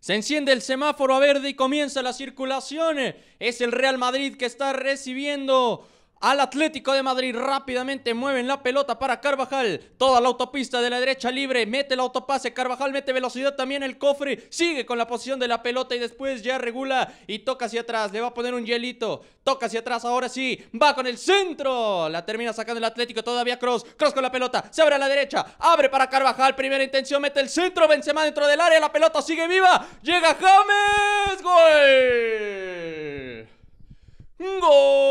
Se enciende el semáforo a verde y comienza la circulación. Es el Real Madrid que está recibiendo al Atlético de Madrid. Rápidamente mueven la pelota para Carvajal. Toda la autopista de la derecha libre. Mete el autopase. Carvajal mete velocidad también el cofre. Sigue con la posición de la pelota y después ya regula y toca hacia atrás. Le va a poner un hielito. Toca hacia atrás. Ahora sí. Va con el centro. La termina sacando el Atlético. Todavía Cross. Cross con la pelota. Se abre a la derecha. Abre para Carvajal. Primera intención. Mete el centro. Vence más dentro del área. La pelota sigue viva. Llega James. Gol. Gol.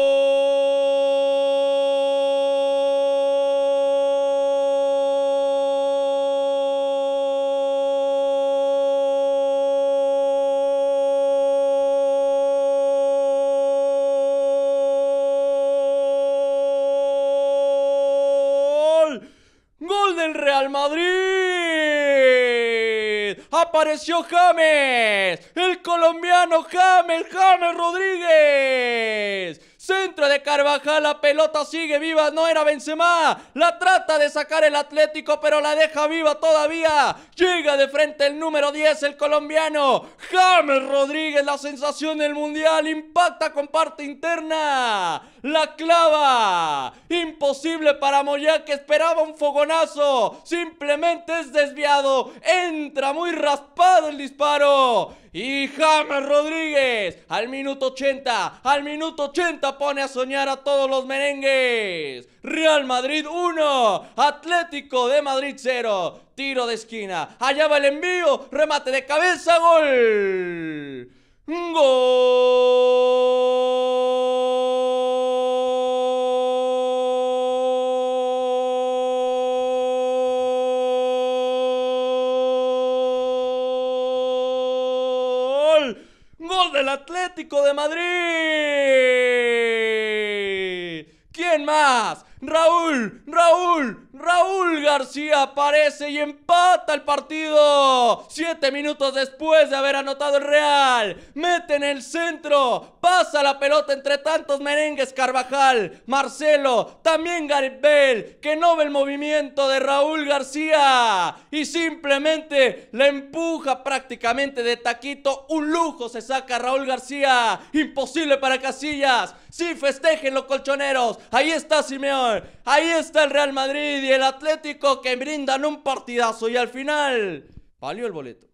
Al Madrid. Apareció James, el colombiano James, James Rodríguez. Centro de Carvajal, la pelota sigue viva, no era Benzema. La trata de sacar el Atlético, pero la deja viva todavía. Llega de frente el número 10, el colombiano. James Rodríguez, la sensación del Mundial, impacta con parte interna. La clava. Imposible para Moyá que esperaba un fogonazo. Simplemente es desviado. Entra muy raspado el disparo. Y James Rodríguez al minuto 80, al minuto 80 pone a soñar a todos los merengues. Real Madrid 1, Atlético de Madrid 0. Tiro de esquina, allá va el envío, remate de cabeza, gol. del Atlético de Madrid. ¿Quién más? Raúl, Raúl, Raúl García aparece y empata el partido. Siete minutos después de haber anotado el Real. Mete en el centro. Pasa la pelota entre tantos merengues Carvajal, Marcelo, también Garibel, que no ve el movimiento de Raúl García. Y simplemente la empuja prácticamente de taquito. Un lujo se saca Raúl García. Imposible para Casillas. Sí, festejen los colchoneros. Ahí está Simeón. Ahí está el Real Madrid y el Atlético que brindan un partidazo y al final valió el boleto.